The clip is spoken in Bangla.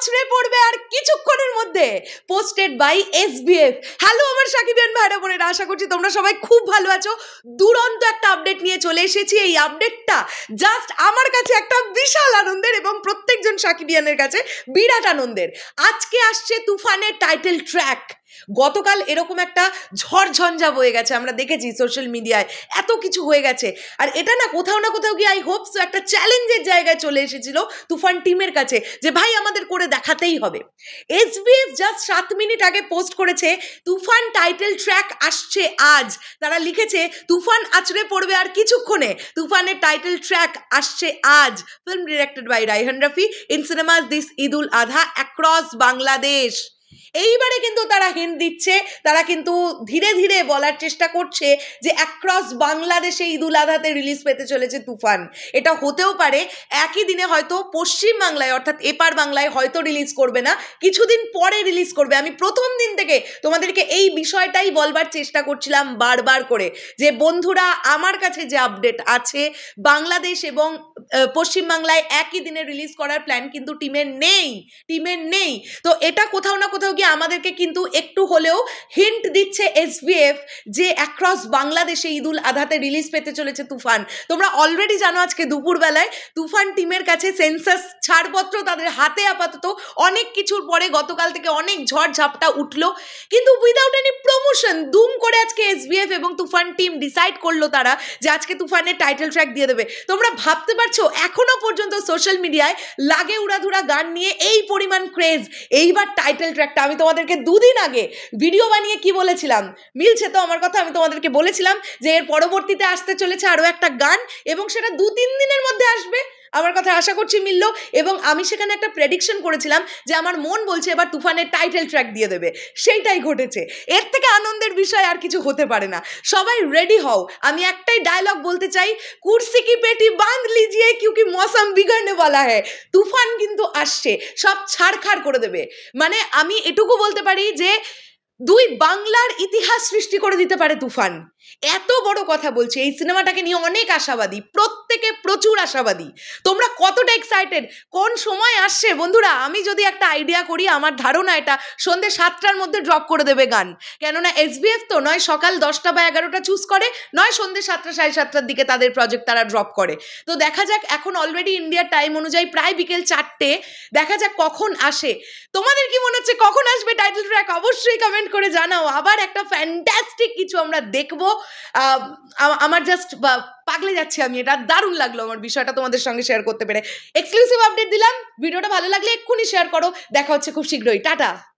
আছড়ে পড়বে আর কিছুক্ষণের মধ্যে পোস্টেড বাই এসবিএফ হ্যালো আমার সাকিবিয়ান ভাইরা বোনেরা আশা করছি তোমরা সবাই খুব ভালো আছো দুরন্ত একটা আপডেট নিয়ে চলে এসেছি এই আপডেটটা জাস্ট আমার কাছে একটা বিশাল আনন্দের এবং প্রত্যেকজন সাকিবিয়ানের কাছে বিরাট আনন্দের আজকে আসছে তুফানের টাইটেল ট্র্যাক গতকাল এরকম একটা ঝড়ঝঞ্ঝা বয়ে গেছে আমরা দেখেছি সোশ্যাল মিডিয়ায় এত কিছু হয়ে গেছে আর এটা না কোথাও না কোথাও গিয়ে আই হোপস একটা চ্যালেঞ্জের জায়গায় চলে এসেছিল তুফান টিমের কাছে যে ভাই আমাদের করে দেখাতেই হবে এসবিএফ জাস্ট সাত মিনিট আগে পোস্ট করেছে তুফান টাইটেল ট্র্যাক আসছে আজ তারা লিখেছে তুফান আছড়ে পড়বে আর কিছুক্ষণে তুফানের টাইটেল ট্র্যাক আসছে আজ film directed by Raihan Rafi in cinemas this Eid ul Adha across Bangladesh এইবারে কিন্তু তারা হিন্ট দিচ্ছে তারা কিন্তু ধীরে ধীরে বলার চেষ্টা করছে যে অ্যাক্রস বাংলাদেশে ঈদ উল আধাতে রিলিজ পেতে চলেছে তুফান এটা হতেও পারে একই দিনে হয়তো পশ্চিম বাংলায় অর্থাৎ এপার বাংলায় হয়তো রিলিজ করবে না কিছুদিন পরে রিলিজ করবে আমি প্রথম দিন থেকে তোমাদেরকে এই বিষয়টাই বলবার চেষ্টা করছিলাম বারবার করে যে বন্ধুরা আমার কাছে যে আপডেট আছে বাংলাদেশ এবং পশ্চিমবাংলায় একই দিনে রিলিজ করার প্ল্যান কিন্তু টিমের নেই টিমের নেই তো এটা কোথাও না কোথাও গিয়ে আমাদেরকে কিন্তু একটু হলেও হিন্ট দিচ্ছে এসবিএফ যে অ্যাক্রস বাংলাদেশে ঈদুল আধাতে রিলিজ পেতে চলেছে তুফান তোমরা অলরেডি জানো আজকে দুপুরবেলায় তুফান টিমের কাছে সেন্সাস ছাড়পত্র তাদের হাতে আপাতত অনেক কিছুর পরে গতকাল থেকে অনেক ঝড় ঝাপটা উঠলো কিন্তু উইদাউট এনি প্রমোশন দুম করে আজকে এসবিএফ এবং তুফান টিম ডিসাইড করলো তারা যে আজকে তুফানের টাইটেল ট্র্যাক দিয়ে দেবে তোমরা ভাবতে পারছো দেখছো এখনো পর্যন্ত সোশ্যাল মিডিয়ায় লাগে উড়াধুরা গান নিয়ে এই পরিমাণ ক্রেজ এইবার টাইটেল ট্র্যাকটা আমি তোমাদেরকে দুদিন আগে ভিডিও বানিয়ে কি বলেছিলাম মিলছে তো আমার কথা আমি তোমাদেরকে বলেছিলাম যে এর পরবর্তীতে আসতে চলেছে আরও একটা গান এবং সেটা দু তিন দিনের মধ্যে আসবে আমার কথা আশা করছি মিললো এবং আমি সেখানে একটা প্রেডিকশন করেছিলাম যে আমার মন বলছে এবার তুফানের টাইটেল ট্র্যাক দিয়ে দেবে সেইটাই ঘটেছে এর থেকে আনন্দের বিষয় আর কিছু হতে পারে না সবাই রেডি হও আমি একটাই ডায়লগ বলতে চাই কুর্সি কি পেটি বাঁধ লিজিয়ে কিউকি মৌসম বিগড়নে বলা হ্যায় তুফান কিন্তু আসছে সব ছাড়খাড় করে দেবে মানে আমি এটুকু বলতে পারি যে দুই বাংলার ইতিহাস সৃষ্টি করে দিতে পারে তুফান এত বড় কথা বলছি এই সিনেমাটাকে নিয়ে অনেক আশাবাদী প্রত্যেকে প্রচুর আশাবাদী তোমরা কতটা এক্সাইটেড কোন সময় আসছে বন্ধুরা আমি যদি একটা আইডিয়া করি আমার ধারণা এটা সন্ধ্যে সাতটার মধ্যে ড্রপ করে দেবে গান কেননা এসবিএফ তো নয় সকাল দশটা বা এগারোটা চুজ করে নয় সন্ধ্যে সাতটা সাড়ে সাতটার দিকে তাদের প্রজেক্ট তারা ড্রপ করে তো দেখা যাক এখন অলরেডি ইন্ডিয়ার টাইম অনুযায়ী প্রায় বিকেল চারটে দেখা যাক কখন আসে তোমাদের কি মনে হচ্ছে কখন আসবে টাইটেল ট্র্যাক অবশ্যই কমেন্ট কমেন্ট করে জানাও আবার একটা ফ্যান্টাস্টিক কিছু আমরা দেখবো আমার জাস্ট পাগলে যাচ্ছি আমি এটা দারুণ লাগলো আমার বিষয়টা তোমাদের সঙ্গে শেয়ার করতে পেরে এক্সক্লুসিভ আপডেট দিলাম ভিডিওটা ভালো লাগলে এক্ষুনি শেয়ার করো দেখা হচ্ছে খুব শীঘ্রই টাটা